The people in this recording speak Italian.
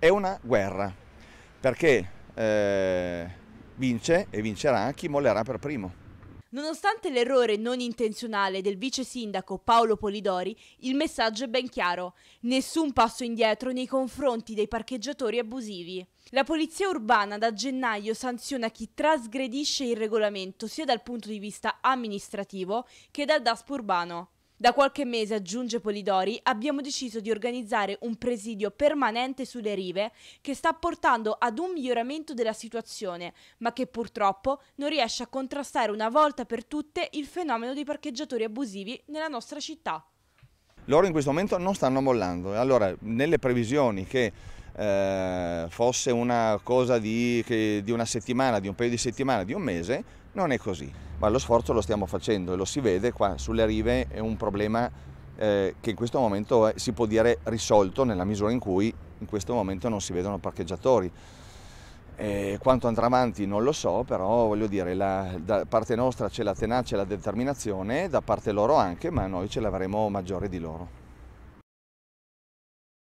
è una guerra, perché eh, vince e vincerà chi mollerà per primo. Nonostante l'errore non intenzionale del vice sindaco Paolo Polidori, il messaggio è ben chiaro. Nessun passo indietro nei confronti dei parcheggiatori abusivi. La polizia urbana da gennaio sanziona chi trasgredisce il regolamento sia dal punto di vista amministrativo che dal DASP urbano. Da qualche mese, aggiunge Polidori, abbiamo deciso di organizzare un presidio permanente sulle rive che sta portando ad un miglioramento della situazione, ma che purtroppo non riesce a contrastare una volta per tutte il fenomeno dei parcheggiatori abusivi nella nostra città. Loro in questo momento non stanno mollando, allora nelle previsioni che eh, fosse una cosa di, che, di una settimana, di un paio di settimane, di un mese, non è così. Ma lo sforzo lo stiamo facendo e lo si vede qua sulle rive è un problema eh, che in questo momento è, si può dire risolto nella misura in cui in questo momento non si vedono parcheggiatori. Eh, quanto andrà avanti non lo so, però voglio dire, la, da parte nostra c'è la tenacia e la determinazione, da parte loro anche, ma noi ce l'avremo maggiore di loro.